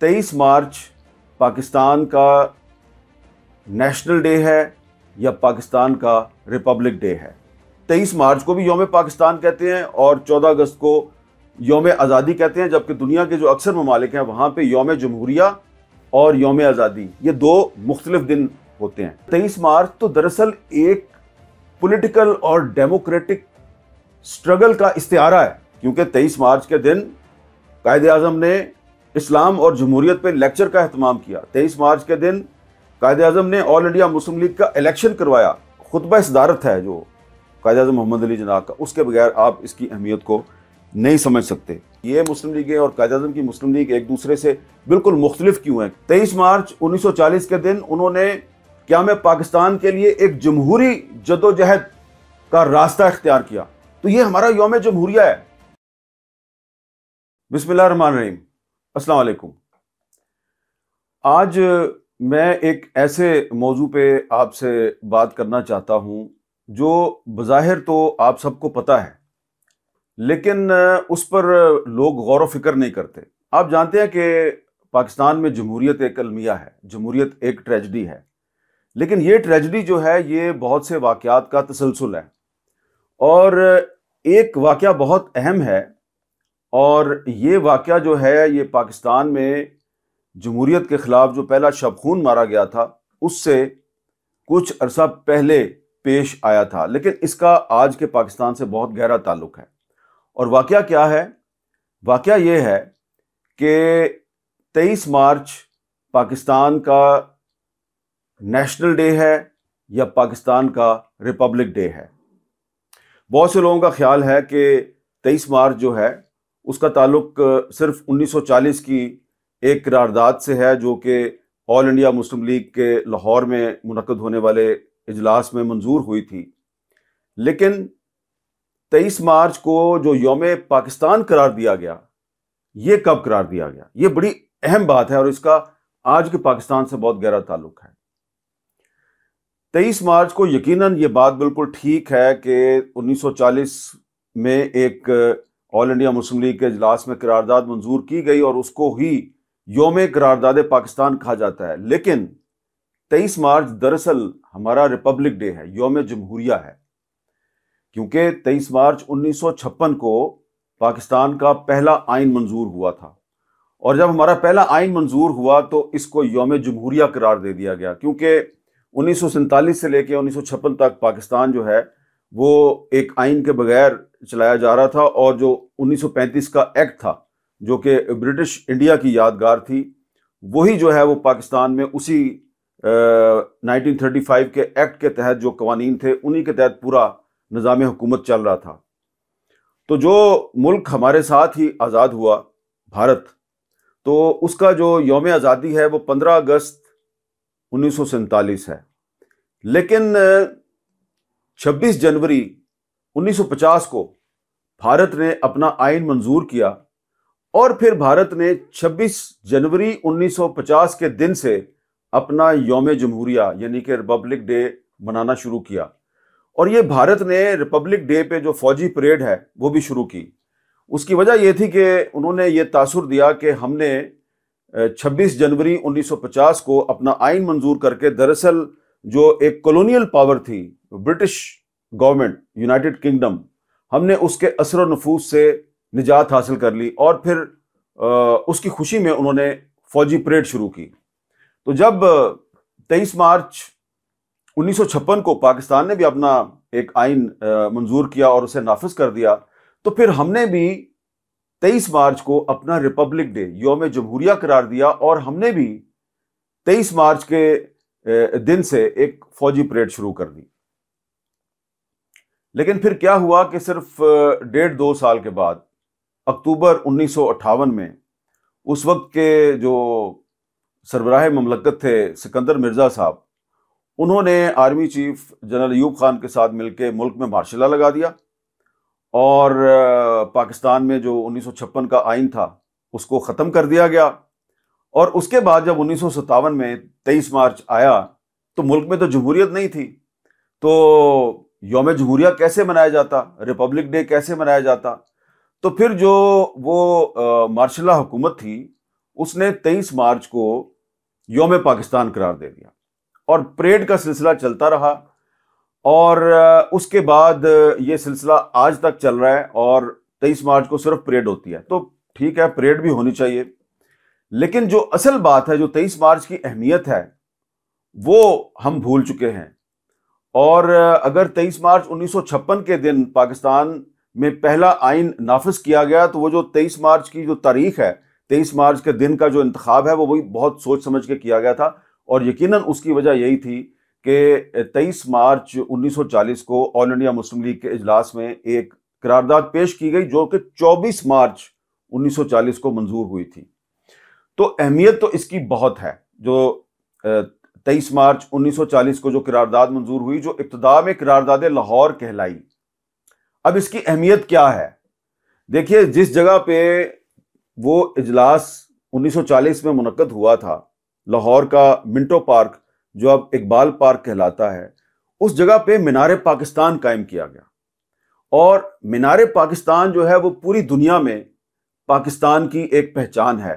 तेईस मार्च पाकिस्तान का national day है या पाकिस्तान का रिपब्लिक डे है तेईस मार्च को भी योम पाकिस्तान कहते हैं और चौदह अगस्त को योम आज़ादी कहते हैं जबकि दुनिया के जो अक्सर ममालिक हैं वहाँ पर योम जमहूरिया और योम आज़ादी ये दो मुख्तलिफ दिन होते हैं तेईस मार्च तो दरअसल एक पॉलिटिकल और डेमोक्रेटिक स्ट्रगल का इस्तारा है क्योंकि तेईस मार्च के दिन कायद अजम ने इस्लाम और जमहूरियत पर लेक्चर का अहतमाम किया तेईस मार्च के दिन कायद अजम ने ऑल इंडिया मुस्लिम लीग का इलेक्शन करवाया खुतब सदारत है जो कायद अजम मोहम्मद अली जनाह का उसके बगैर आप इसकी अहमियत को नहीं समझ सकते ये मुस्लिम लीगें और कायद अजम की मुस्लिम लीग एक दूसरे से बिल्कुल मुख्तलिफ क्यों हैं तेईस मार्च उन्नीस सौ चालीस के दिन उन्होंने क्या मैं पाकिस्तान के लिए एक जमहूरी जदोजहद का रास्ता इख्तियार किया तो ये हमारा योम जमहूरिया है बिस्मिल्लाह रहीम अस्सलाम वालेकुम आज मैं एक ऐसे मौजू पे आपसे बात करना चाहता हूँ जो बज़ाहिर तो आप सबको पता है लेकिन उस पर लोग गौर फिक्र नहीं करते आप जानते हैं कि पाकिस्तान में जमहूरीत एक अलमिया है जमहूरीत एक ट्रेजडी है लेकिन ये ट्रेजडी जो है ये बहुत से वाक़ का तसलसल है और एक वाक़ बहुत अहम है और ये वाक़ जो है ये पाकिस्तान में जमहूरीत के ख़िलाफ़ जो पहला शबखून मारा गया था उससे कुछ अरसा पहले पेश आया था लेकिन इसका आज के पाकिस्तान से बहुत गहरा ताल्लुक है और वाक़ क्या है वाक़ ये है कि 23 मार्च पाकिस्तान का नेशनल डे है या पाकिस्तान का रिपब्लिक डे है बहुत से लोगों का ख्याल है कि 23 मार्च जो है उसका ताल्लुक सिर्फ 1940 की एक करारदाद से है जो कि ऑल इंडिया मुस्लिम लीग के लाहौर में मुनद होने वाले इजलास में मंजूर हुई थी लेकिन 23 मार्च को जो योम पाकिस्तान करार दिया गया ये कब करार दिया गया ये बड़ी अहम बात है और इसका आज के पाकिस्तान से बहुत गहरा ताल्लुक है 23 मार्च को यकीनन ये बात बिल्कुल ठीक है कि 1940 में एक ऑल इंडिया मुस्लिम लीग के अजलास में करारदाद मंजूर की गई और उसको ही योम करारदाद पाकिस्तान कहा जाता है लेकिन 23 मार्च दरअसल हमारा रिपब्लिक डे है योम जमहूरिया है क्योंकि 23 मार्च 1956 को पाकिस्तान का पहला आइन मंजूर हुआ था और जब हमारा पहला आइन मंजूर हुआ तो इसको योम जमहूरिया करार दे दिया गया क्योंकि उन्नीस से लेकर उन्नीस तक पाकिस्तान जो है वो एक आइन के बगैर चलाया जा रहा था और जो 1935 का एक्ट था जो कि ब्रिटिश इंडिया की यादगार थी वही जो है वो पाकिस्तान में उसी नाइनटीन थर्टी फाइव के एक्ट के तहत जो कवानीन थे उन्हीं के तहत पूरा निज़ाम हुकूमत चल रहा था तो जो मुल्क हमारे साथ ही आज़ाद हुआ भारत तो उसका जो योम आज़ादी है वो पंद्रह अगस्त उन्नीस है लेकिन छब्बीस जनवरी 1950 को भारत ने अपना आइन मंजूर किया और फिर भारत ने 26 जनवरी 1950 के दिन से अपना योम जमहूरिया यानी कि रिपब्लिक डे मनाना शुरू किया और ये भारत ने रिपब्लिक डे पे जो फौजी परेड है वो भी शुरू की उसकी वजह ये थी कि उन्होंने ये तासुर दिया कि हमने 26 जनवरी 1950 को अपना आइन मंजूर करके दरअसल जो एक कॉलोनियल पावर थी ब्रिटिश गवर्नमेंट यूनाइटेड किंगडम हमने उसके असर नफूज से निजात हासिल कर ली और फिर उसकी खुशी में उन्होंने फौजी परेड शुरू की तो जब 23 मार्च 1956 को पाकिस्तान ने भी अपना एक आइन मंजूर किया और उसे नाफिज कर दिया तो फिर हमने भी 23 मार्च को अपना रिपब्लिक डे योम जमहूरिया करार दिया और हमने भी 23 मार्च के दिन से एक फौजी परेड शुरू कर दी लेकिन फिर क्या हुआ कि सिर्फ डेढ़ दो साल के बाद अक्टूबर उन्नीस में उस वक्त के जो सरबराह ममलकत थे सिकंदर मिर्ज़ा साहब उन्होंने army chief general Ayub Khan के साथ मिलकर मुल्क में मार्शला लगा दिया और पाकिस्तान में जो 1956 का आइन था उसको ख़त्म कर दिया गया और उसके बाद जब उन्नीस में 23 मार्च आया तो मुल्क में तो जमहूरियत नहीं थी तो योम जमहूरिया कैसे मनाया जाता रिपब्लिक डे कैसे मनाया जाता तो फिर जो वो मार्शल हुकूमत थी उसने 23 मार्च को योम पाकिस्तान करार दे दिया और परेड का सिलसिला चलता रहा और उसके बाद ये सिलसिला आज तक चल रहा है और 23 मार्च को सिर्फ परेड होती है तो ठीक है परेड भी होनी चाहिए लेकिन जो असल बात है जो 23 मार्च की अहमियत है वो हम भूल चुके हैं और अगर तेईस मार्च उन्नीस के दिन पाकिस्तान में पहला आइन नाफिज किया गया तो वो जो तेईस मार्च की जो तारीख है तेईस मार्च के दिन का जो इंतखब है वो वही बहुत सोच समझ के किया गया था और यकीन उसकी वजह यही थी कि तेईस मार्च 1940 को ऑल इंडिया मुस्लिम लीग के अजलास में एक करारदाद पेश की गई जो कि 24 मार्च 1940 को मंजूर हुई थी तो अहमियत तो इसकी बहुत है जो तेईस मार्च 1940 को जो किरारदाद मंजूर हुई जो इब्तदा में किरारदाद लाहौर कहलाई अब इसकी अहमियत क्या है देखिए जिस जगह पे वो इजलास 1940 में मुनद हुआ था लाहौर का मिंटो पार्क जो अब इकबाल पार्क कहलाता है उस जगह पे मीनार पाकिस्तान कायम किया गया और मीनार पाकिस्तान जो है वो पूरी दुनिया में पाकिस्तान की एक पहचान है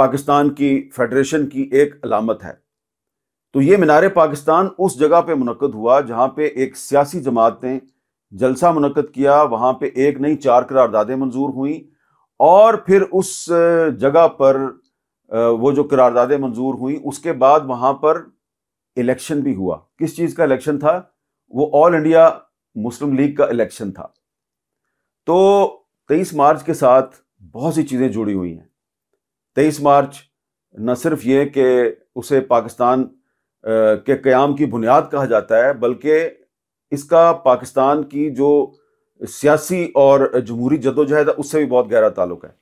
पाकिस्तान की फेडरेशन की एक अलामत है तो ये मीनार पाकिस्तान उस जगह पे मुनद हुआ जहाँ पे एक सियासी जमात ने जलसा मुनद किया वहाँ पे एक नहीं चार करारदादे मंजूर हुई और फिर उस जगह पर वो जो करारदादे मंजूर हुई उसके बाद वहाँ पर इलेक्शन भी हुआ किस चीज़ का इलेक्शन था वो ऑल इंडिया मुस्लिम लीग का इलेक्शन था तो तेईस मार्च के साथ बहुत सी चीज़ें जुड़ी हुई हैं तेईस मार्च न सिर्फ ये कि उसे पाकिस्तान के क़्याम की बुनियाद कहा जाता है बल्कि इसका पाकिस्तान की जो सियासी और जमहूरी जदोजहद है उससे भी बहुत गहरा ताल्लुक है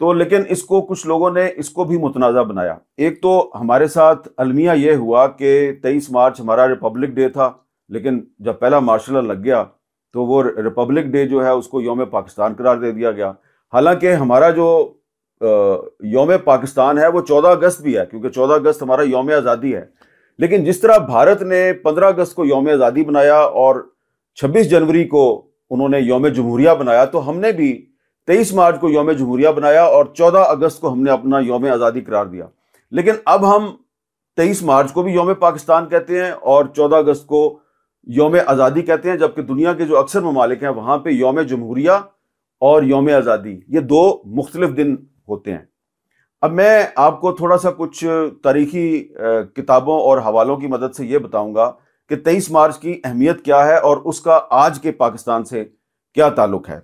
तो लेकिन इसको कुछ लोगों ने इसको भी मुतनाज़ा बनाया एक तो हमारे साथ अलमिया ये हुआ कि तेईस मार्च हमारा रिपब्लिक डे था लेकिन जब पहला मार्शल लग गया तो वो रिपब्लिक डे जो है उसको योम पाकिस्तान करार दे दिया गया हालांकि हमारा जो योम पाकिस्तान है वो चौदह अगस्त भी है क्योंकि चौदह अगस्त हमारा योम आज़ादी है लेकिन जिस तरह भारत ने 15 अगस्त को योम आज़ादी बनाया और 26 जनवरी को उन्होंने योम जमहूरिया बनाया तो हमने भी 23 मार्च को योम जमहूरिया बनाया और 14 अगस्त को हमने अपना योम आज़ादी करार दिया लेकिन अब हम 23 मार्च को भी योम पाकिस्तान कहते हैं और 14 अगस्त को योम आज़ादी कहते हैं जबकि दुनिया के जो अक्सर ममालिक हैं वहाँ पर योम जमहूरिया और योम आज़ादी ये दो मुख्तलिफ दिन होते हैं अब मैं आपको थोड़ा सा कुछ तारीखी किताबों और हवालों की मदद से ये बताऊंगा कि 23 मार्च की अहमियत क्या है और उसका आज के पाकिस्तान से क्या ताल्लुक है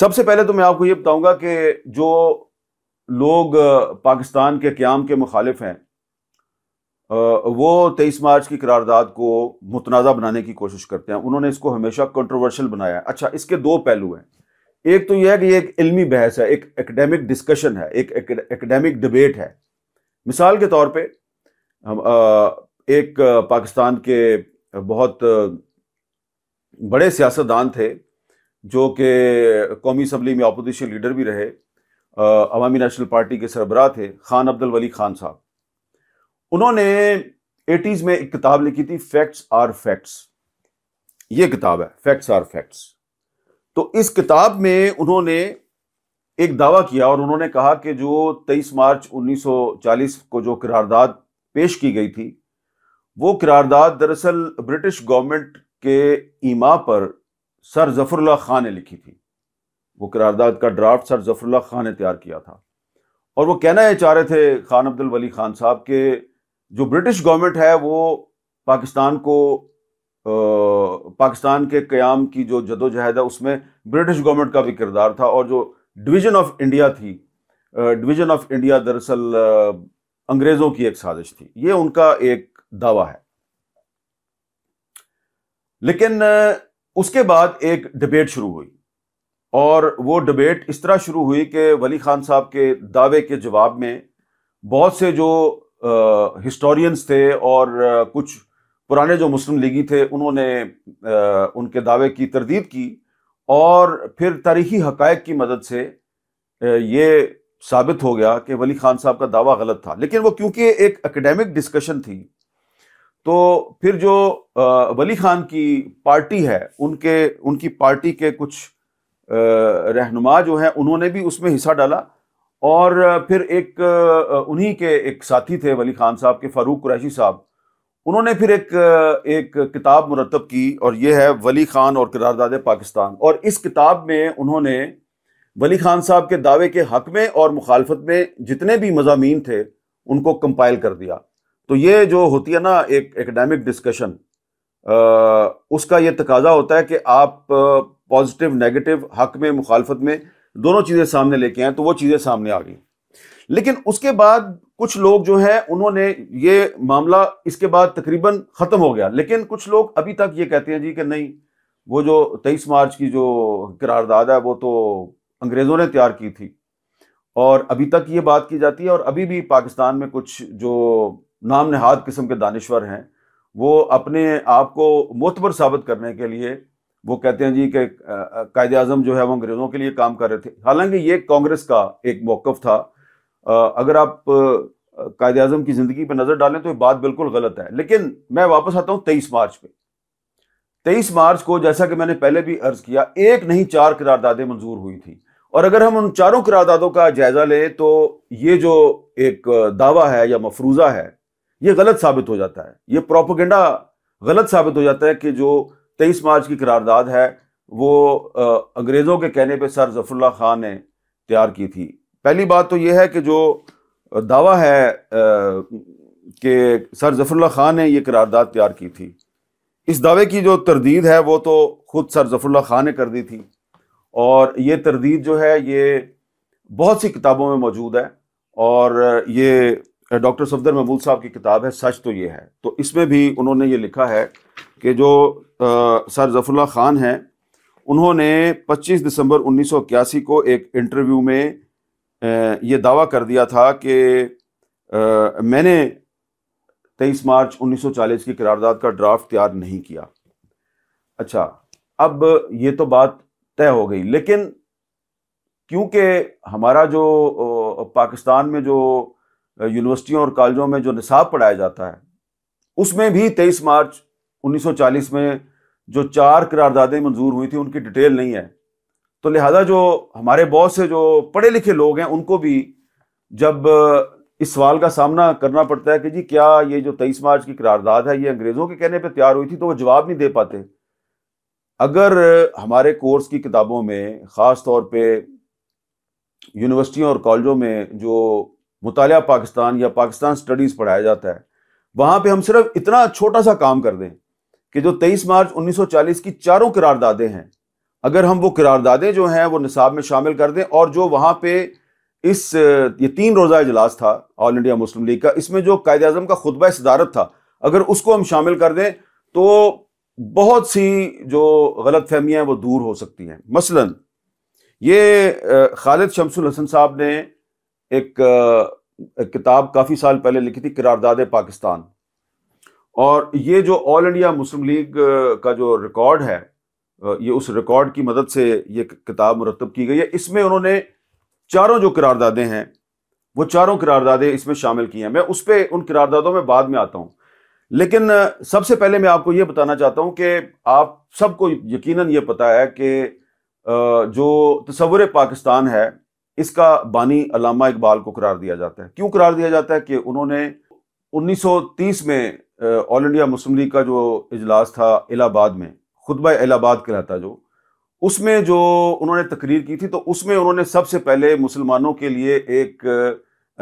सबसे पहले तो मैं आपको ये बताऊंगा कि जो लोग पाकिस्तान के क्याम के मुखालिफ हैं वो 23 मार्च की करारदाद को मुतनाज़ा बनाने की कोशिश करते हैं उन्होंने इसको हमेशा कंट्रोवर्शल बनाया अच्छा इसके दो पहलू हैं एक तो यह है कि एक इलमी बहस है एक एकेडमिक डिस्कशन है एक एकेडमिक डिबेट है मिसाल के तौर पे हम एक पाकिस्तान के बहुत बड़े सियासतदान थे जो कि कौमी असम्बली में अपोजिशन लीडर भी रहे अवामी नेशनल पार्टी के सरबराह थे खान अब्दुल वली खान साहब उन्होंने एटीज़ में एक किताब लिखी थी फैक्ट्स आर फैक्ट्स ये किताब है फैक्ट्स आर फैक्ट्स तो इस किताब में उन्होंने एक दावा किया और उन्होंने कहा कि जो 23 मार्च 1940 को जो करारदाद पेश की गई थी वो करारदाद दरअसल ब्रिटिश गवर्नमेंट के ईमा पर सर जफरुल्ला खान ने लिखी थी वो करारदाद का ड्राफ्ट सर जफरुल्ला खान ने तैयार किया था और वो कहना ये चाह रहे थे खान अब्दुल वली खान साहब के जो ब्रिटिश गवर्नमेंट है वो पाकिस्तान को पाकिस्तान के क़्याम की जो जदोजहद है उसमें ब्रिटिश गवर्नमेंट का भी किरदार था और जो डिवीज़न ऑफ इंडिया थी डिवीज़न ऑफ इंडिया दरअसल अंग्रेज़ों की एक साजिश थी ये उनका एक दावा है लेकिन उसके बाद एक डिबेट शुरू हुई और वो डिबेट इस तरह शुरू हुई कि वली खान साहब के दावे के जवाब में बहुत से जो हिस्टोरियंस थे और कुछ पुराने जो मुस्लिम लीगी थे उन्होंने आ, उनके दावे की तरदीद की और फिर तारीखी हकायक की मदद से ये साबित हो गया कि वली खान साहब का दावा गलत था लेकिन वो क्योंकि एक एकेडमिक डिस्कशन थी तो फिर जो वली खान की पार्टी है उनके उनकी पार्टी के कुछ रहनुमा जो हैं उन्होंने भी उसमें हिस्सा डाला और फिर एक उन्हीं के एक साथी थे वली खान साहब के फारूक कुरैशी साहब उन्होंने फिर एक एक किताब मुरतब की और यह है वली खान और किरारदाद पाकिस्तान और इस किताब में उन्होंने वली खान साहब के दावे के हक में और मुखालफत में जितने भी मजामी थे उनको कंपाइल कर दिया तो ये जो होती है ना एक एकेडमिक डिस्कशन उसका ये तकाजा होता है कि आप पॉजिटिव नेगेटिव हक में मुखालफत में दोनों चीज़ें सामने लेके आए तो वो चीज़ें सामने आ गई लेकिन उसके बाद कुछ लोग जो है उन्होंने ये मामला इसके बाद तकरीबन खत्म हो गया लेकिन कुछ लोग अभी तक ये कहते हैं जी कि नहीं वो जो तेईस मार्च की जो करारदाद है वो तो अंग्रेज़ों ने तैयार की थी और अभी तक ये बात की जाती है और अभी भी पाकिस्तान में कुछ जो नाम नहाद किस्म के दानश्वर हैं वो अपने आप को मोतबर साबित करने के लिए वो कहते हैं जी कि कायद अजम जो है वो अंग्रेज़ों के लिए काम कर रहे थे हालांकि ये कांग्रेस का एक मौकफ था अगर आप कायद अजम की ज़िंदगी पर नज़र डालें तो ये बात बिल्कुल गलत है लेकिन मैं वापस आता हूं तेईस मार्च पे तेईस मार्च को जैसा कि मैंने पहले भी अर्ज किया एक नहीं चार करारदादे मंजूर हुई थी और अगर हम उन चारों करारदादों का जायज़ा लें तो ये जो एक दावा है या मफरूज़ा है ये गलत साबित हो जाता है ये प्रोपोगेंडा गलत साबित हो जाता है कि जो तेईस मार्च की करारदाद है वो अंग्रेज़ों के कहने पर सर जफरुल्ला खान ने तैयार की थी पहली बात तो यह है कि जो दावा है कि सर जफरुल्ला खान ने यह करारदाद तैयार की थी इस दावे की जो तरदीद है वो तो खुद सर जफरुल्ला खान ने कर दी थी और ये तरदीद जो है ये बहुत सी किताबों में मौजूद है और ये डॉक्टर सफदर महमूद साहब की किताब है सच तो ये है तो इसमें भी उन्होंने ये लिखा है कि जो आ, सर जफरुल्ला खान हैं उन्होंने 25 दिसंबर 1981 को एक इंटरव्यू में ये दावा कर दिया था कि मैंने 23 मार्च 1940 की करारदाद का ड्राफ्ट तैयार नहीं किया अच्छा अब ये तो बात तय हो गई लेकिन क्योंकि हमारा जो पाकिस्तान में जो यूनिवर्सिटियों और कॉलेजों में जो निसाब पढ़ाया जाता है उसमें भी 23 मार्च 1940 में जो चार करारदादें मंजूर हुई थी उनकी डिटेल नहीं है तो लिहाजा जो हमारे बहुत से जो पढ़े लिखे लोग हैं उनको भी जब इस सवाल का सामना करना पड़ता है कि जी क्या ये जो तेईस मार्च की करारदाद है ये अंग्रेज़ों के कहने पे तैयार हुई थी तो वो जवाब नहीं दे पाते अगर हमारे कोर्स की किताबों में ख़ास तौर पे यूनिवर्सिटियों और कॉलेजों में जो मुताल पाकिस्तान या पाकिस्तान स्टडीज़ पढ़ाया जाता है वहाँ पर हम सिर्फ इतना छोटा सा काम कर दें कि जो तेईस मार्च 1940 की चारों करारदादे हैं अगर हम वो करारदादें जो हैं वो निसाब में शामिल कर दें और जो वहाँ पे इस ये तीन रोज़ा इजलास था ऑल इंडिया मुस्लिम लीग का इसमें जो कायद अजम का खुतब सदारत था अगर उसको हम शामिल कर दें तो बहुत सी जो गलत फहमियाँ वो दूर हो सकती हैं मसलन ये खालिद शमसुल हसन साहब ने एक, एक किताब काफ़ी साल पहले लिखी थी करारदाद पाकिस्तान और ये जो ऑल इंडिया मुस्लिम लीग का जो रिकॉर्ड है ये उस रिकॉर्ड की मदद से ये किताब मुरतब की गई है इसमें उन्होंने चारों जो करारदादे हैं वो चारों करारदादे इसमें शामिल की हैं मैं उस पर उन करारदादों में बाद में आता हूँ लेकिन सबसे पहले मैं आपको ये बताना चाहता हूँ कि आप सबको यकीन ये पता है कि जो तस्वुर पाकिस्तान है इसका बानी अलामा इकबाल को करार दिया जाता है क्यों करार दिया जाता है कि उन्होंने 1930 में ऑल इंडिया मुस्लिम लीग का जो इजलास था इलाहाबाद में खुतबा इलाहाबाद कहलाता जो उसमें जो उन्होंने तकरीर की थी तो उसमें उन्होंने सबसे पहले मुसलमानों के लिए एक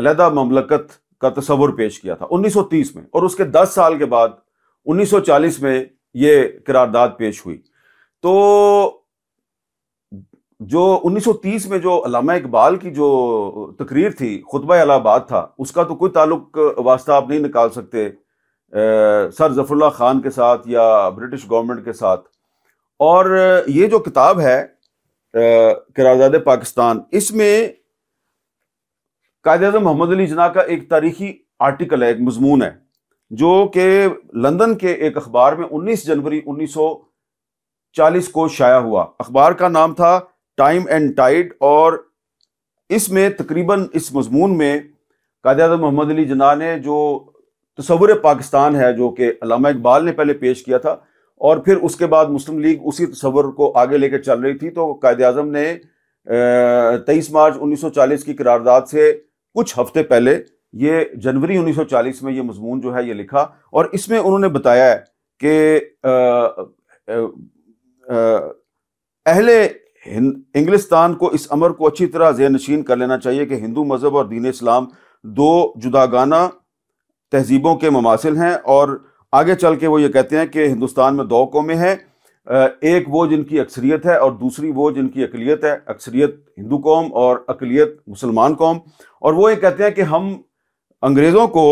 अलहदा ममलकत का तस्वुर पेश किया था 1930 में और उसके 10 साल के बाद 1940 में ये करारदाद पेश हुई तो जो 1930 में जो अलामा इकबाल की जो तकरीर थी खुतबा इलाहाबाद था उसका तो कोई ताल्लुक वास्ता आप नहीं निकाल सकते सर जफरुल्ला खान के साथ या ब्रिटिश गवर्नमेंट के साथ और ये जो किताब है कराजाद पाकिस्तान इसमें कायद अजम मोहम्मद अली जना का एक तारीखी आर्टिकल है एक मजमून है जो कि लंदन के एक अखबार में 19 जनवरी 1940 को शाया हुआ अखबार का नाम था टाइम एंड टाइड और इसमें तकरीबन इस मजमून में कायद अजम मोहम्मद अली जना ने जो तस्वुर पाकिस्तान है जो कि अलामा इकबाल ने पहले पेश किया था और फिर उसके बाद मुस्लिम लीग उसी तस्वर को आगे लेकर चल रही थी तो कायद अजम ने तेईस मार्च 1940 की करारदाद से कुछ हफ्ते पहले ये जनवरी 1940 में ये मजमून जो है ये लिखा और इसमें उन्होंने बताया कि अहले इंग्लिस्तान को इस अमर को अच्छी तरह जे नशीन कर लेना चाहिए कि हिंदू मज़हब और दीन इस्लाम दो जुदागाना तहजीबों के ममासिल हैं और आगे चल के वो ये कहते हैं कि हिंदुस्तान में दो कौमें हैं एक वो जिनकी अक्सरियत है और दूसरी वो जिनकी अकलीत है अक्सरियत हिंदू कौम और अकलीत मुसलमान कौम और वो ये कहते हैं कि हम अंग्रेज़ों को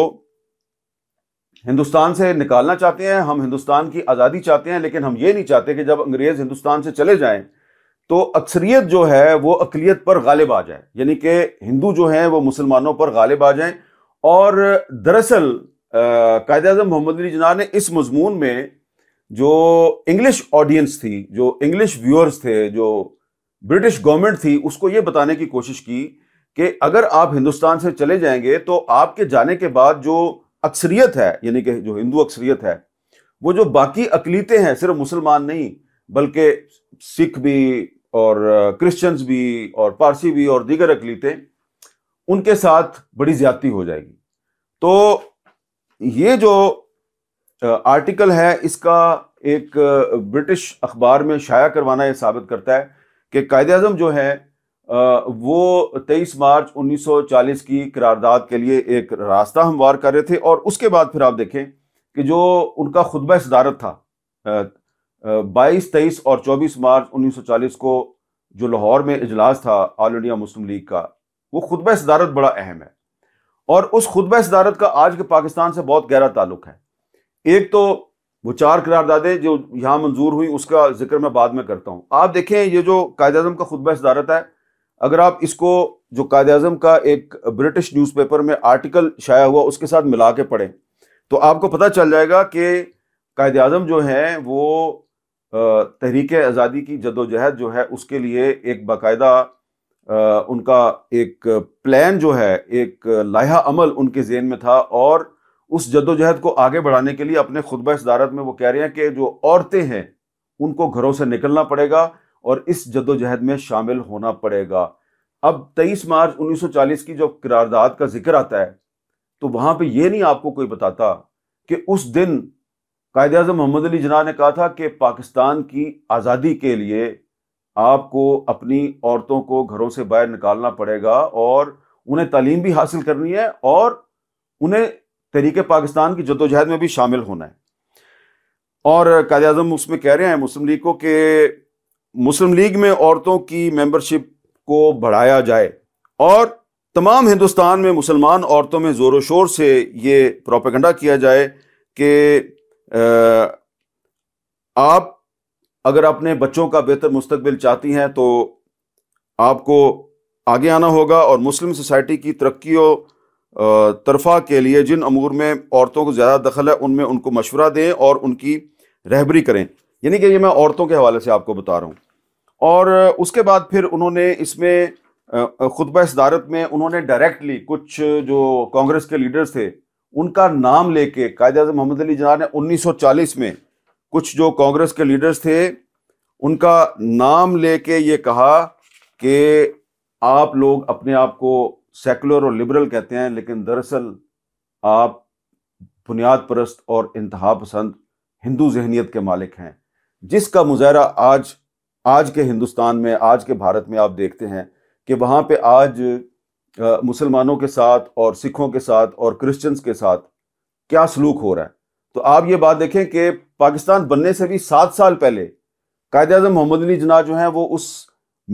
हिंदुस्तान से निकालना चाहते हैं हम हिंदुस्तान की आज़ादी चाहते हैं लेकिन हम ये नहीं चाहते कि जब अंग्रेज़ हिंदुस्तान से चले जाएं तो अक्सरियत जो है वो अकलीत पर गालिब आ जाए यानी कि हिंदू जो हैं वो मुसलमानों पर गालिब आ जाएँ और दरअसल कायद अजम मोहम्मद अली जना ने इस मजमून में जो इंग्लिश ऑडियंस थी जो इंग्लिश व्यूअर्स थे जो ब्रिटिश गवर्नमेंट थी उसको ये बताने की कोशिश की कि अगर आप हिंदुस्तान से चले जाएंगे तो आपके जाने के बाद जो अक्सरियत है यानी कि जो हिंदू अक्सरियत है वो जो बाकी अकलीतें हैं सिर्फ मुसलमान नहीं बल्कि सिख भी और क्रिश्चियंस भी और पारसी भी और दीगर अकलीतें उनके साथ बड़ी ज्यादती हो जाएगी तो ये जो आर्टिकल है इसका एक ब्रिटिश अखबार में शाया करवाना यह साबित करता है कि कायद अजम जो है वो 23 मार्च 1940 की करारदाद के लिए एक रास्ता हमवार कर रहे थे और उसके बाद फिर आप देखें कि जो उनका खुतब सदारत था 22, 23 और 24 मार्च 1940 को जो लाहौर में इजलास था ऑल इंडिया मुस्लिम लीग का वो खुतब सदारत बड़ा अहम है और उस खुतब सदारत का आज के पाकिस्तान से बहुत गहरा ताल्लुक है एक तो वो चार करारदादे जो यहाँ मंजूर हुई उसका जिक्र मैं बाद में करता हूँ आप देखें ये जो कायद अजम का खुतब सदारत है अगर आप इसको जो कायद अजम का एक ब्रिटिश न्यूज़पेपर में आर्टिकल शाया हुआ उसके साथ मिला के पढ़ें तो आपको पता चल जाएगा कि कायद अजम जो हैं वो तहरीक आज़ादी की जदोजहद जो है उसके लिए एक बाकायदा उनका एक प्लान जो है एक लाहा अमल उनके जेन में था और उस जद्दोजहद को आगे बढ़ाने के लिए अपने इस दारत में वो कह रहे हैं कि जो औरतें हैं उनको घरों से निकलना पड़ेगा और इस जद्दोजहद में शामिल होना पड़ेगा अब 23 मार्च 1940 की जब करारदाद का जिक्र आता है तो वहाँ पे ये नहीं आपको कोई बताता कि उस दिन कायद अजम मोहम्मद अली जना ने कहा था कि पाकिस्तान की आज़ादी के लिए आपको अपनी औरतों को घरों से बाहर निकालना पड़ेगा और उन्हें तालीम भी हासिल करनी है और उन्हें तरीके पाकिस्तान की जदोजहद में भी शामिल होना है और कायद अजम उसमें कह रहे हैं मुस्लिम लीग को कि मुस्लिम लीग में औरतों की मेंबरशिप को बढ़ाया जाए और तमाम हिंदुस्तान में मुसलमान औरतों में ज़ोर शोर से ये प्रोपेगंडा किया जाए कि आप अगर अपने बच्चों का बेहतर मुस्तबिल चाहती हैं तो आपको आगे आना होगा और मुस्लिम सोसाइटी की तरक्की तरफा के लिए जिन अमूर में औरतों को ज़्यादा दखल है उनमें उनको मशवरा दें और उनकी रहबरी करें यानी कि ये मैं औरतों के हवाले से आपको बता रहा हूँ और उसके बाद फिर उन्होंने इसमें खुतब सदारत में उन्होंने डायरेक्टली कुछ जो कांग्रेस के लीडर्स थे उनका नाम लेके कायद अजम मोहम्मद अली जना ने 1940 में कुछ जो कांग्रेस के लीडर्स थे उनका नाम लेके ये कहा कि आप लोग अपने आप को सेकुलर और लिबरल कहते हैं लेकिन दरअसल आप बुनियाद परस्त और इंतहा पसंद हिंदू जहनीत के मालिक हैं जिसका मुजाहरा आज आज के हिंदुस्तान में आज के भारत में आप देखते हैं कि वहाँ पे आज मुसलमानों के साथ और सिखों के साथ और क्रिश्चियंस के साथ क्या सलूक हो रहा है तो आप ये बात देखें कि पाकिस्तान बनने से भी सात साल पहले कायद अजम मोहम्मद अली जना जो हैं वो उस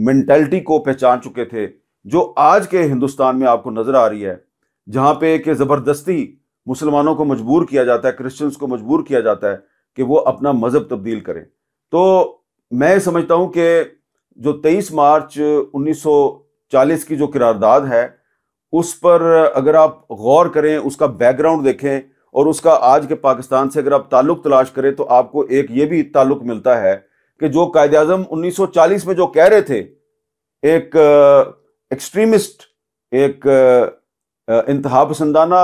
मैंटेलिटी को पहचान चुके थे जो आज के हिंदुस्तान में आपको नजर आ रही है जहां पे कि ज़बरदस्ती मुसलमानों को मजबूर किया जाता है क्रिश्चियंस को मजबूर किया जाता है कि वो अपना मज़हब तब्दील करें तो मैं समझता हूं कि जो 23 मार्च 1940 की जो करारदाद है उस पर अगर आप गौर करें उसका बैकग्राउंड देखें और उसका आज के पाकिस्तान से अगर आप ताल्लुक तलाश करें तो आपको एक ये भी ताल्लुक मिलता है कि जो कायद अजम चालीस में जो कह रहे थे एक एक्सट्रीमिस्ट एक इंतहा पसंदाना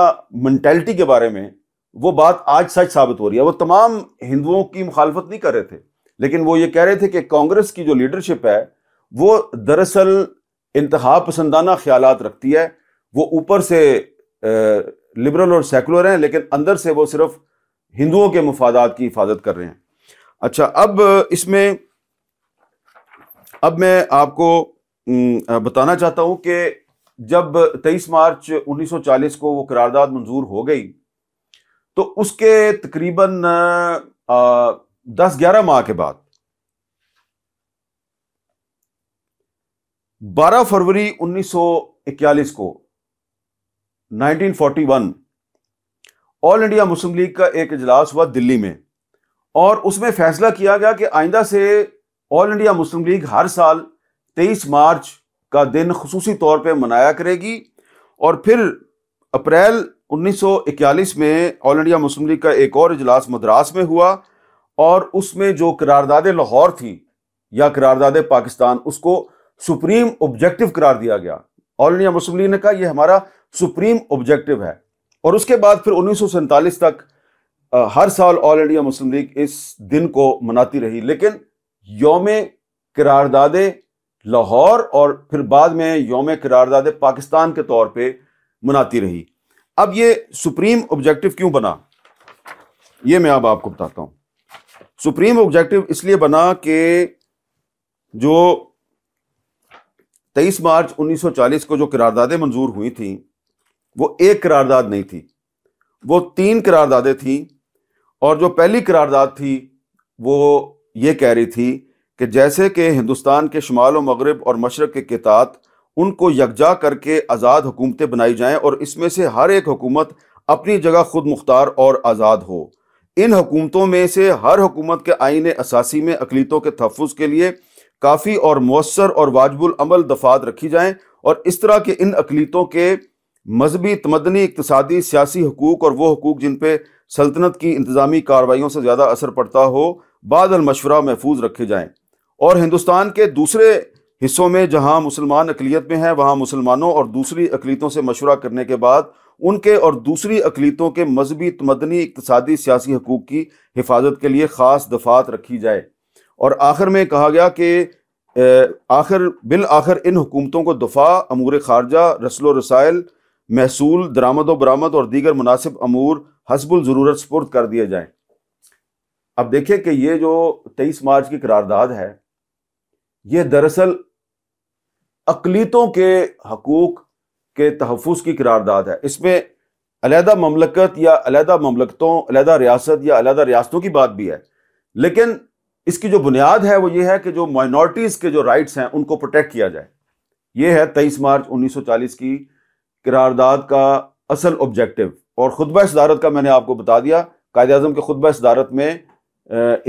मैंटेलिटी के बारे में वो बात आज सच साबित हो रही है वो तमाम हिंदुओं की मुखालफत नहीं कर रहे थे लेकिन वो ये कह रहे थे कि कांग्रेस की जो लीडरशिप है वो दरअसल इंतहा पसंदाना ख्याल रखती है वो ऊपर से लिबरल और सेकुलर हैं लेकिन अंदर से वो सिर्फ हिंदुओं के मफादात की हिफाजत कर रहे हैं अच्छा अब इसमें अब मैं आपको बताना चाहता हूं कि जब 23 मार्च 1940 को वो करारदाद मंजूर हो गई तो उसके तकरीबन दस ग्यारह माह के बाद 12 फरवरी 1941 को 1941 ऑल इंडिया मुस्लिम लीग का एक इजलास हुआ दिल्ली में और उसमें फैसला किया गया कि आइंदा से ऑल इंडिया मुस्लिम लीग हर साल 23 मार्च का दिन खसूसी तौर पर मनाया करेगी और फिर अप्रैल 1941 में ऑल इंडिया मुस्लिम लीग का एक और इजलास मद्रास में हुआ और उसमें जो करारदाद लाहौर थी या करारदाद पाकिस्तान उसको सुप्रीम ऑब्जेक्टिव करार दिया गया ऑल इंडिया मुस्लिम लीग ने कहा यह हमारा सुप्रीम ऑब्जेक्टिव है और उसके बाद फिर उन्नीस तक आ, हर साल ऑल इंडिया मुस्लिम लीग इस दिन को मनाती रही लेकिन योम करारदाद लाहौर और फिर बाद में योम करारदाद पाकिस्तान के तौर पे मनाती रही अब ये सुप्रीम ऑब्जेक्टिव क्यों बना ये मैं अब आपको बताता हूं सुप्रीम ऑब्जेक्टिव इसलिए बना कि जो 23 मार्च 1940 को जो करारदादे मंजूर हुई थी वो एक करारदाद नहीं थी वो तीन करारदादें थी और जो पहली करारदाद थी वो ये कह रही थी कि जैसे कि हिंदुस्तान के शुमाल मगरब और मशरक़ के कितात उनको यकजा करके आज़ाद हुकूमतें बनाई जाएं और इसमें से हर एक हुकूमत अपनी जगह खुद मुख्तार और आज़ाद हो इन हुकूमतों में से हर हुकूमत के आइन असासी में अकलीतों के तहफ़ के लिए काफ़ी और मवसर और वाजबुल अमल दफात रखी जाएँ और इस तरह के इन अकलीतों के मजहबी तमदनी इकतदी सियासी हकूक और वह हकूक जिन पर सल्तनत की इंतज़ामी कार्रवाइयों से ज़्यादा असर पड़ता हो बाद मशवरा महफूज रखे जाएँ और हिंदुस्तान के दूसरे हिस्सों में जहाँ मुसलमान अकलीत में हैं वहाँ मुसलमानों और दूसरी अकलीतों से मशवरा करने के बाद उनके और दूसरी अकलीतों के मजहबी तमदनी इकतसादी सियासी हकूक़ की हिफाजत के लिए ख़ास दफात रखी जाए और आखिर में कहा गया कि आखिर बिल आखिर इन हुकूमतों को दफा अमूर खारजा रसलो रसायल महसूल दरामद बरामद और दीगर मुनासिब अमूर हसबुल ज़रूरत स्पुर्द कर दिए जाएँ अब देखिए कि ये जो तेईस मार्च की करारदाद है ये दरअसल अकलीतों के हकूक के तहफ़ की करारदाद है इसमें अलहदा ममलकत या अलहदा ममलकतों अलहदा रियासत या अलहदा रियासतों की बात भी है लेकिन इसकी जो बुनियाद है वो ये है कि जो माइनॉरिटीज़ के जो राइट्स हैं उनको प्रोटेक्ट किया जाए ये है तेईस मार्च उन्नीस सौ चालीस की करारदाद का असल ऑब्जेक्टिव और खुतबा सदारत का मैंने आपको बता दिया कायद अजम के खुतबा सदारत में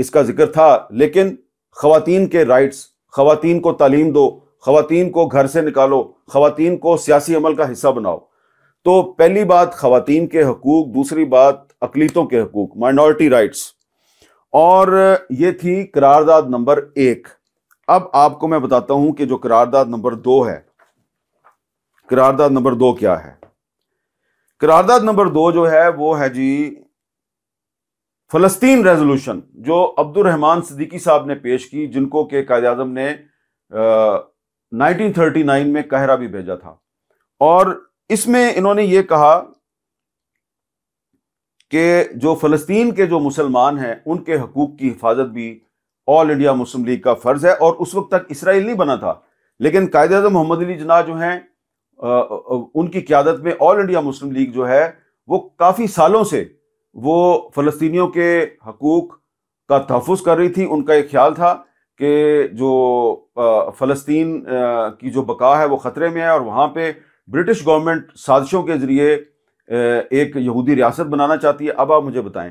इसका जिक्र था लेकिन ख़वान के राइट्स ख़वान को तालीम दो ख़वान को घर से निकालो ख़वान को सियासी अमल का हिस्सा बनाओ तो पहली बात ख़वान के हकूक़ दूसरी बात अकलीतों के हकूक़ माइनॉरिटी राइट्स और ये थी करारदाद नंबर एक अब आपको मैं बताता हूँ कि जो करारदाद नंबर दो है करारदाद नंबर दो क्या है करारदाद नंबर दो जो है वो है जी फलस्तीन रेजोल्यूशन जो अब्दुलरहमान सदीकी साहब ने पेश की जिनको के कायद अजम ने नाइनटीन थर्टी नाइन में कहरा भी भेजा था और इसमें इन्होंने ये कहा कि जो फ़लस्तीन के जो मुसलमान हैं उनके हकूक़ की हिफाजत भी ऑल इंडिया मुस्लिम लीग का फ़र्ज़ है और उस वक्त तक इसराइल नहीं बना था लेकिन कायद अजम मोहम्मद अली जना जो हैं उनकी क्यादत में ऑल इंडिया मुस्लिम लीग जो है वो काफ़ी सालों से वो फलस्तनीों के हकूक़ का तहफ़ कर रही थी उनका एक ख्याल था कि जो फ़लस्तीन की जो बका है वो ख़तरे में है और वहाँ पे ब्रिटिश गवर्नमेंट साजिशों के ज़रिए एक यहूदी रियासत बनाना चाहती है अब आप मुझे बताएं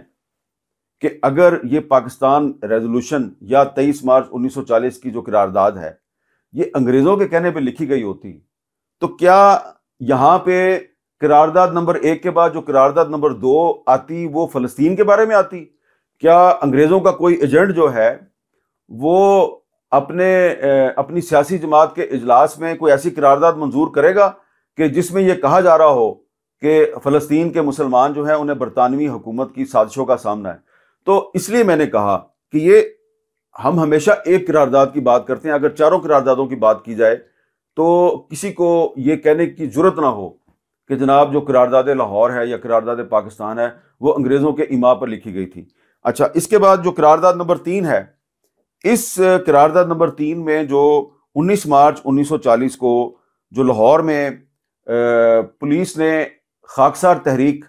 कि अगर ये पाकिस्तान रेजोल्यूशन या 23 मार्च 1940 की जो करारदाद है ये अंग्रेज़ों के कहने पे लिखी गई होती तो क्या यहां पे करारदाद नंबर एक के बाद जो करारदाद नंबर दो आती वो फलस्तीन के बारे में आती क्या अंग्रेज़ों का कोई एजेंट जो है वो अपने अपनी सियासी जमात के इजलास में कोई ऐसी करारदाद मंजूर करेगा कि जिसमें यह कहा जा रहा हो कि फ़लस्तीन के मुसलमान जो हैं उन्हें बरतानवी हुकूमत की साजिशों का सामना है तो इसलिए मैंने कहा कि ये हम हमेशा एक करारदाद की बात करते हैं अगर चारों करारदादों की बात की जाए तो किसी को ये कहने की जरूरत ना हो कि जनाब जो करारदाद लाहौर है या करारदाद पाकिस्तान है वो अंग्रेज़ों के इमा पर लिखी गई थी अच्छा इसके बाद जो करारदाद नंबर तीन है इस करारदाद नंबर तीन में जो 19 मार्च 1940 को जो लाहौर में पुलिस ने खाकसार तहरीक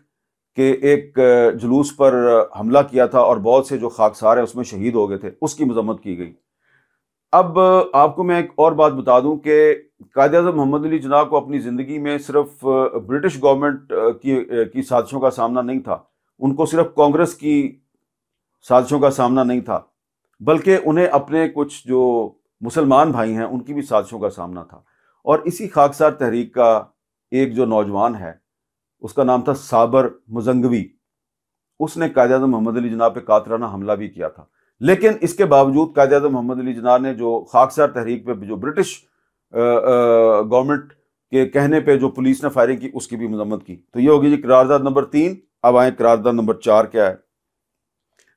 के एक जुलूस पर हमला किया था और बहुत से जो खाकसार हैं उसमें शहीद हो गए थे उसकी मजम्मत की गई अब आपको मैं एक और बात बता दूं कि कायद अजम मोहम्मद अली जना को अपनी ज़िंदगी में सिर्फ ब्रिटिश गवर्नमेंट की की साजिशों का सामना नहीं था उनको सिर्फ कांग्रेस की साजिशों का सामना नहीं था बल्कि उन्हें अपने कुछ जो मुसलमान भाई हैं उनकी भी साजिशों का सामना था और इसी खाकसार तहरीक का एक जो नौजवान है उसका नाम था साबर मुजंगवी उसने कायद अजम मोहम्मद अली जना पर कातराना हमला भी किया था लेकिन इसके बावजूद कायद अजम मोहम्मद अली जना ने जो खाकसार तहरीक पे जो ब्रिटिश गवर्नमेंट के कहने पे जो पुलिस ने फायरिंग की उसकी भी मजम्मत की तो ये होगी जी करारदाद नंबर तीन अब आए करारदाद नंबर चार क्या है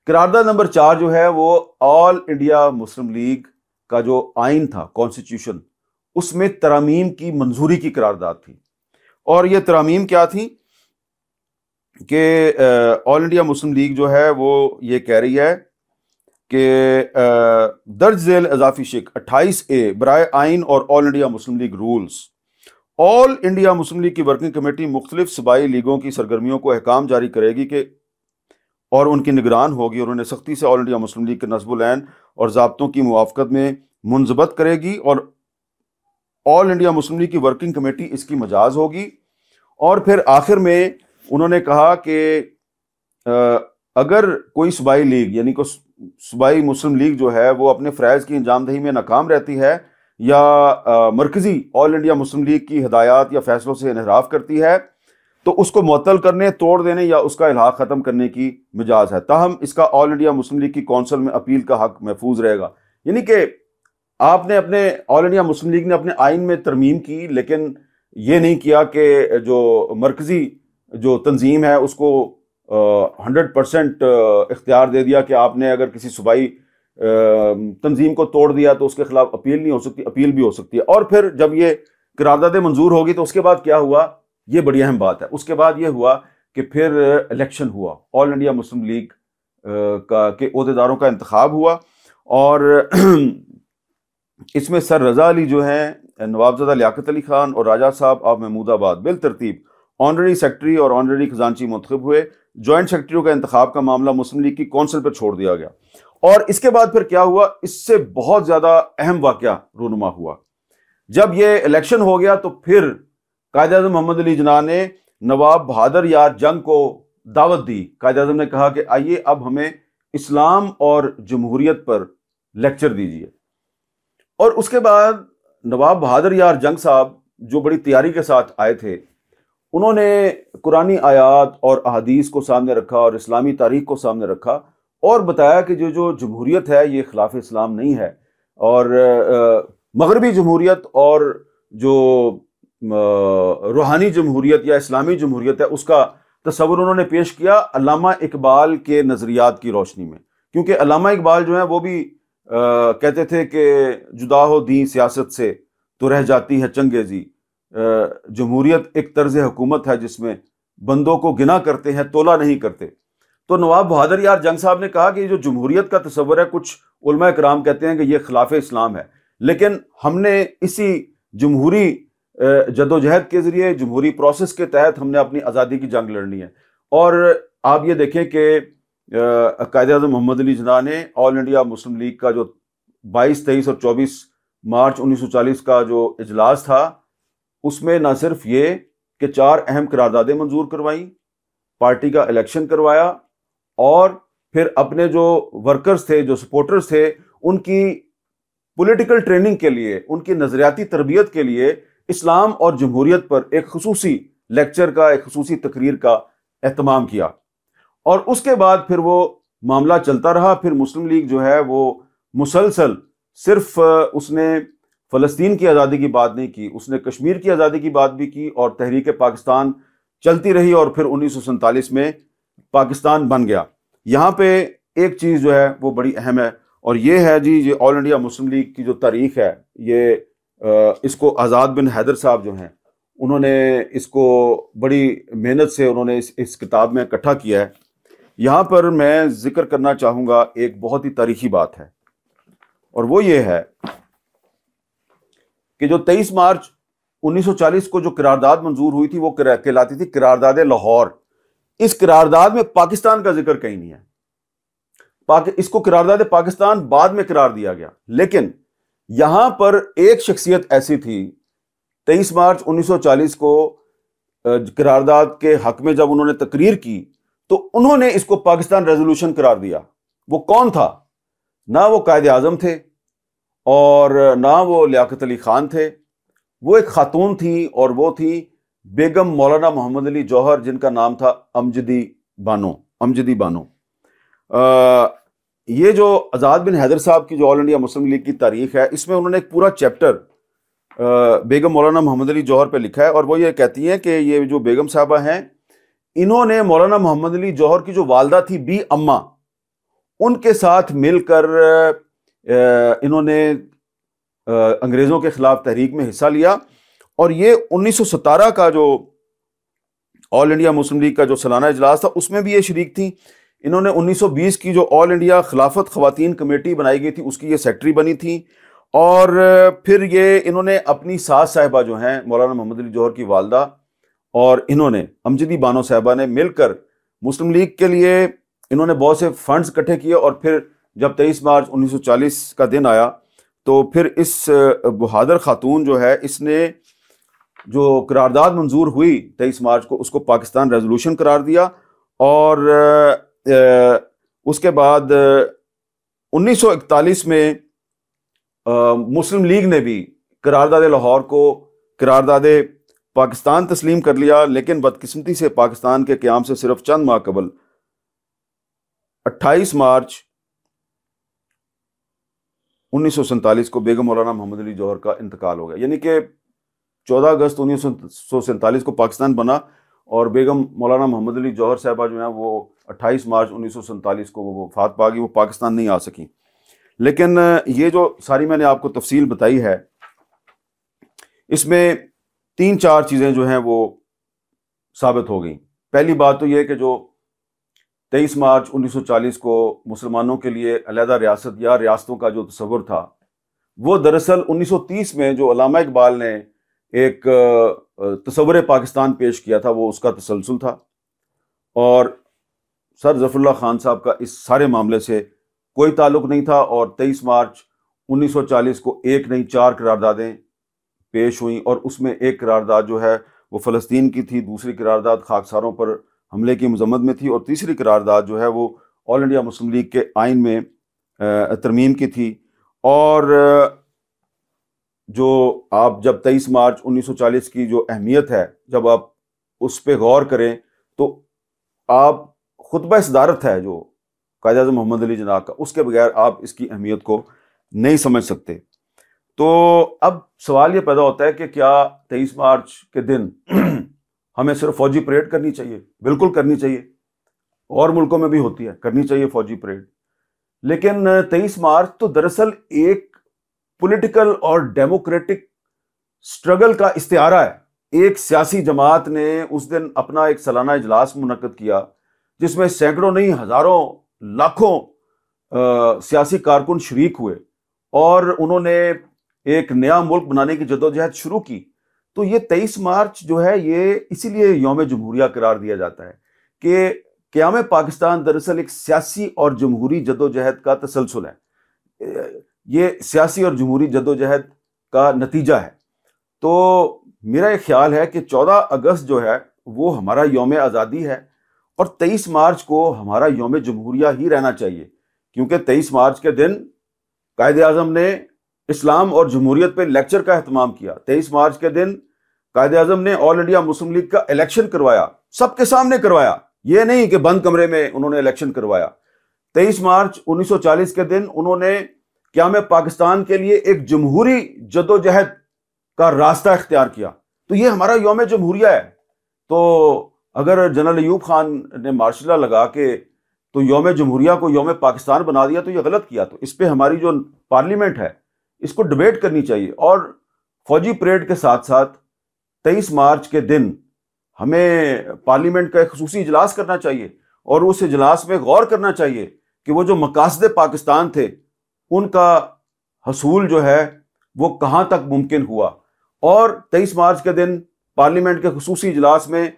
करारदाद नंबर चार जो है वो ऑल इंडिया मुस्लिम लीग का जो आइन था कॉन्स्टिट्यूशन उसमें तरामीम की मंजूरी की करारदाद थी और ये तरामीम क्या थी कि ऑल इंडिया मुस्लिम लीग जो है वो ये कह रही है कि दर्ज झेल अजाफी शिक अट्ठाईस ए बर आइन और all India Muslim League rules all India Muslim League की वर्किंग कमेटी मुख्तलिफ सूबाई लीगों की सरगर्मियों को अहकाम जारी करेगी कि और उनकी निगरान होगी और उन्हें सख्ती से ऑल इंडिया मुस्लिम लीग के नस्बुलैन और जबतों की मुआफ़त में मुंजबत करेगी और ऑल इंडिया मुस्लिम लीग की वर्किंग कमेटी इसकी मजाज होगी और फिर आखिर में उन्होंने कहा कि अगर कोई सूबाई लीग यानी कोई सूबाई मुस्लिम लीग जो है वो अपने फ़्रैज़ की अंजामदही में नाकाम रहती है या मरकज़ी ऑल इंडिया मुस्लिम लीग की हदायत या फैसलों से इनहराफ करती है तो उसको मअतल करने तोड़ देने या उसका इलाक ख़त्म करने की मिजाज है ताहम इसका ऑल इंडिया मुस्लिम लीग की कौंसिल में अपील का हक महफूज रहेगा यानी कि आपने अपने ऑल इंडिया मुस्लिम लीग ने अपने आइन में तरमीम की लेकिन ये नहीं किया कि जो मरकज़ी जो तंजीम है उसको हंड्रेड परसेंट इख्तियार दे दिया कि आपने अगर किसी सूबाई तंजीम को तोड़ दिया तो उसके खिलाफ अपील नहीं हो सकती अपील भी हो सकती है और फिर जब ये करारदादें मंजूर होगी तो उसके बाद क्या हुआ ये बड़ी अहम बात है उसके बाद ये हुआ कि फिर इलेक्शन हुआ ऑल इंडिया मुस्लिम लीग का के अहदेदारों का इंतखब हुआ और इसमें सर रज़ा अली जो हैं नवाबजदा लियाकत अली खान और राजा साहब आप महमूदाबाद बिल तरतीब ऑनरेरी सेक्रेटरी और ऑनरेरी खजानची मुंतब हुए ज्वाइंट सेक्रेटरी का इंतखब का मामला मुस्लिम लीग की कौंसिल पर छोड़ दिया गया और इसके बाद फिर क्या हुआ इससे बहुत ज़्यादा अहम वाक्य रूनुमा हुआ जब ये इलेक्शन हो गया तो फिर कायद अजम मोहम्मद अली जना ने नवाब बहादुर यार जंग को दावत दी कायद अजम ने कहा कि आइए अब हमें इस्लाम और जमहूरीत पर लेक्चर दीजिए और उसके बाद नवाब बहादुर यार जंग साहब जो बड़ी तैयारी के साथ आए थे उन्होंने कुरानी आयात और अहदीस को सामने रखा और इस्लामी तारीख को सामने रखा और बताया कि जो जो जमहूरीत है ये खिलाफ इस्लाम नहीं है और मगरबी जमहूरीत और जो रूहानी जमहूरीत या इस्लामी जमहूरीत है उसका तस्वुर उन्होंने पेश किया अलामा इकबाल के नज़रियात की रोशनी में क्योंकि अलामा इकबाल जो है वो भी आ, कहते थे कि जुदा हो दी सियासत से तो रह जाती है चंगेजी जमहूरियत एक तर्ज हुकूमत है जिसमें बंदों को गिना करते हैं तोला नहीं करते तो नवाब बहादुर यार जंग साहब ने कहा कि जो जमहूरीत का तस्वर है कुछ उलमा कराम कहते हैं कि ये खिलाफ इस्लाम है लेकिन हमने इसी जमहूरी जदोजहद के ज़रिए जमहूरी प्रोसेस के तहत हमने अपनी आज़ादी की जंग लड़नी है और आप ये देखें कि कायद अजम मोहम्मद अली जना ने ऑल इंडिया मुस्लिम लीग का जो बाईस तेईस और चौबीस मार्च 1940 का जो इजलास था उसमें ना सिर्फ ये कि चार अहम करारदादें मंजूर करवाई पार्टी का इलेक्शन करवाया और फिर अपने जो वर्कर्स थे जो सपोर्टर्स थे उनकी पॉलिटिकल ट्रेनिंग के लिए उनकी नज़रियाती तरबियत के लिए इस्लाम और जमहूरीत पर एक खसूसी लेक्चर का एक खसूसी तकरीर का अहतमाम किया और उसके बाद फिर वो मामला चलता रहा फिर मुस्लिम लीग जो है वो मुसलसल सिर्फ उसने फ़लस्तीन की आज़ादी की बात नहीं की उसने कश्मीर की आज़ादी की बात भी की और तहरीक पाकिस्तान चलती रही और फिर उन्नीस में पाकिस्तान बन गया यहाँ पे एक चीज़ जो है वो बड़ी अहम है और ये है जी ये ऑल इंडिया मुस्लिम लीग की जो तारीख है ये इसको आज़ाद बिन हैदर साहब जो हैं उन्होंने इसको बड़ी मेहनत से उन्होंने इस, इस किताब में इकट्ठा किया है यहाँ पर मैं ज़िक्र करना चाहूँगा एक बहुत ही तारीखी बात है और वो ये है कि जो 23 मार्च 1940 को जो करारदाद मंजूर हुई थी वो कहलाती थी करारदाद लाहौर इस करारदाद में पाकिस्तान का जिक्र कहीं नहीं है पाक, इसको करारदाद पाकिस्तान बाद में करार दिया गया लेकिन यहां पर एक शख्सियत ऐसी थी 23 मार्च 1940 को करारदाद के हक में जब उन्होंने तकरीर की तो उन्होंने इसको पाकिस्तान रेजोल्यूशन करार दिया वो कौन था ना वो कायदे आजम थे और ना वो लियाकत अली ख़ान थे वो एक खातून थी और वो थी बेगम मौलाना मोहम्मद अली जौहर जिनका नाम था अमजदी बानो अमजदी बानो आ, ये जो आज़ाद बिन हैदर साहब की जो ऑल इंडिया मुस्लिम लीग की तारीख है इसमें उन्होंने एक पूरा चैप्टर बेगम मौलाना मोहम्मद अली जौहर पे लिखा है और वो ये कहती हैं कि ये जो बेगम साहबा हैं इन्होंने मौलाना मोहम्मद अली जौहर की जो वालदा थी बी अम्मा उनके साथ मिलकर इन्होंने अंग्रेज़ों के ख़िलाफ़ तहरीक में हिस्सा लिया और ये उन्नीस सौ सतारह का जो ऑल इंडिया मुस्लिम लीग का जो सालाना इजलास था उसमें भी ये शरीक थी इन्होंने 1920 की जो ऑल इंडिया खिलाफत खुवान कमेटी बनाई गई थी उसकी ये सेक्रेटरी बनी थी और फिर ये इन्होंने अपनी सास साहबा जो हैं मौलाना मोहम्मद अली जौहर की वालदा और इन्होंने अमजदी बानो साहबा ने मिलकर मुस्लिम लीग के लिए इन्होंने बहुत से फंड्स इकट्ठे किए और फिर जब 23 मार्च 1940 का दिन आया तो फिर इस बहादुर खातून जो है इसने जो करारदाद मंजूर हुई 23 मार्च को उसको पाकिस्तान रेजोल्यूशन करार दिया और उसके बाद 1941 में मुस्लिम लीग ने भी करारदाद लाहौर को करारदाद पाकिस्तान तस्लीम कर लिया लेकिन बदकिस्मती से पाकिस्तान के क्याम से सिर्फ चंद माह कबल 28 मार्च 1947 को बेगम मौलाना मोहम्मद अली जौहर का इंतकाल हो गया यानी कि 14 अगस्त उन्नीस को पाकिस्तान बना और बेगम मौलाना मोहम्मद अली जौहर साहबा जो है वो 28 मार्च उन्नीस को वो वफात पा गई वो पाकिस्तान नहीं आ सकी लेकिन ये जो सारी मैंने आपको तफसील बताई है इसमें तीन चार चीज़ें जो हैं वो साबित हो गई पहली बात तो ये कि जो तेईस मार्च 1940 को मुसलमानों के लिए अलहदा रियासत या रियासतों का जो तस्वर था वो दरअसल 1930 में जो अलामा इकबाल ने एक तस्वर पाकिस्तान पेश किया था वो उसका तसलसल था और सर जफरुल्ला खान साहब का इस सारे मामले से कोई ताल्लुक नहीं था और 23 मार्च 1940 को एक नहीं चार करारदादें पेश हुई और उसमें एक करारदाद जो है वो फ़लस्तीन की थी दूसरी करारदाद खाकसारों पर हमले की मजम्मत में थी और तीसरी करारदाद जो है वो ऑल इंडिया मुस्लिम लीग के आइन में तरमीम की थी और जो आप जब 23 मार्च 1940 की जो अहमियत है जब आप उस पर गौर करें तो आप खुतब सदारत है जो कायद अजम मोहम्मद अली जना का उसके बगैर आप इसकी अहमियत को नहीं समझ सकते तो अब सवाल ये पैदा होता है कि क्या 23 मार्च के दिन हमें सिर्फ फौजी परेड करनी चाहिए बिल्कुल करनी चाहिए और मुल्कों में भी होती है करनी चाहिए फौजी परेड लेकिन 23 मार्च तो दरअसल एक पॉलिटिकल और डेमोक्रेटिक स्ट्रगल का इस्तेहारा है एक सियासी जमात ने उस दिन अपना एक सालाना इजलास मुनद किया जिसमें सैकड़ों नहीं हजारों लाखों सियासी कारकुन शरीक हुए और उन्होंने एक नया मुल्क बनाने की जदोजहद शुरू की तो ये तेईस मार्च जो है ये इसीलिए योम जमहूरिया करार दिया जाता है कि क्याम पाकिस्तान दरअसल एक सियासी और जमहूरी जदोजहद का तसलसल है ये सियासी और जमहूरी जदोजहद का नतीजा है तो मेरा ये ख्याल है कि 14 अगस्त जो है वो हमारा योम आज़ादी है और 23 मार्च को हमारा योम जमहूरिया ही रहना चाहिए क्योंकि 23 मार्च के दिन कायद अजम ने इस्लाम और जमहूरियत पे लेक्चर का अहतमाम किया तेईस मार्च के दिन कायद अजम ने ऑल इंडिया मुस्लिम लीग का इलेक्शन करवाया सबके सामने करवाया ये नहीं कि बंद कमरे में उन्होंने इलेक्शन करवाया तेईस मार्च 1940 के दिन उन्होंने क्या मैं पाकिस्तान के लिए एक जमहूरी जदोजहद का रास्ता इख्तियार किया तो ये हमारा योम जमहूरिया है तो अगर जनरल यूब खान ने मार्शला लगा के तो योम जमहूरिया को योम पाकिस्तान बना दिया तो ये गलत किया तो इस पर हमारी जो पार्लियामेंट है इसको डिबेट करनी चाहिए और फौजी परेड के साथ साथ 23 मार्च के दिन हमें पार्लियामेंट का एक खसूस इजलास करना चाहिए और उस इजलास में गौर करना चाहिए कि वो जो मकासद पाकिस्तान थे उनका हसूल जो है वो कहाँ तक मुमकिन हुआ और 23 मार्च के दिन पार्लियामेंट के खसूसी इजलास में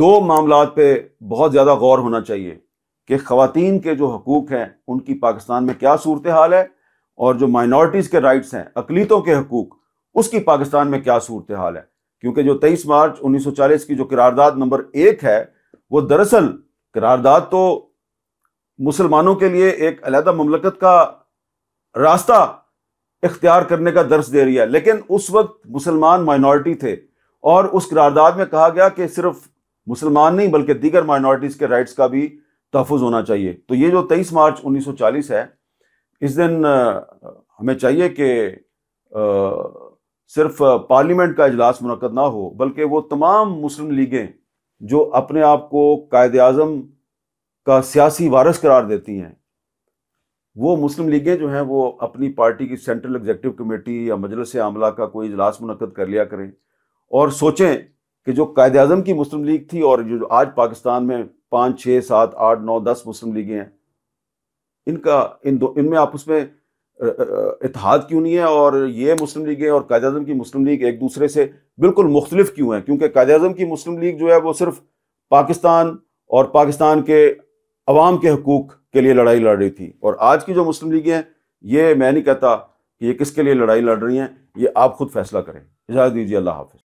दो मामला पे बहुत ज़्यादा गौर होना चाहिए कि खातिन के जो हकूक़ हैं उनकी पाकिस्तान में क्या सूरत हाल है और जो माइनॉरिटीज़ के राइट्स हैं अकलीतों के हकूक उसकी पाकिस्तान में क्या सूरत हाल है क्योंकि जो 23 मार्च 1940 की जो करारदाद नंबर एक है वो दरअसल करारदाद तो मुसलमानों के लिए एक अलहदा ममलकत का रास्ता इख्तियार करने का दर्ज दे रही है लेकिन उस वक्त मुसलमान माइनॉरिटी थे और उस करारदाद में कहा गया कि सिर्फ मुसलमान नहीं बल्कि दीगर माइनॉरिटीज़ के राइट्स का भी तहफ़ होना चाहिए तो ये जो तेईस मार्च 1940 है इस दिन हमें चाहिए कि सिर्फ पार्लियामेंट का इजलास मुनद ना हो बल्कि वो तमाम मुस्लिम लीगें जो अपने आप को कायद अजम का सियासी वारस करार देती हैं वो मुस्लिम लीगें जो हैं वो अपनी पार्टी की सेंट्रल एग्जेक्टिव कमेटी या मजलस आमला का कोई इजलास मुनद कर लिया करें और सोचें कि जो कायद अजम की मुस्लिम लीग थी और जो आज पाकिस्तान में पाँच छः सात आठ नौ दस मुस्लिम लीगें हैं इनका इन दो इनमें आपस में इतिहाद क्यों नहीं है और ये मुस्लिम लीग है और कायद अजम की मुस्लिम लीग एक दूसरे से बिल्कुल मुख्तलिफ क्यों है क्योंकि कायद अजम की मुस्लिम लीग जो है वो सिर्फ पाकिस्तान और पाकिस्तान के अवाम के हकूक के लिए लड़ाई लड़ रही थी और आज की जो मुस्लिम लीग हैं ये मैं नहीं कहता कि ये किसके लिए लड़ाई लड़ रही हैं ये आप खुद फैसला करें इजाज़त दीजिए अल्लाह हाफिज़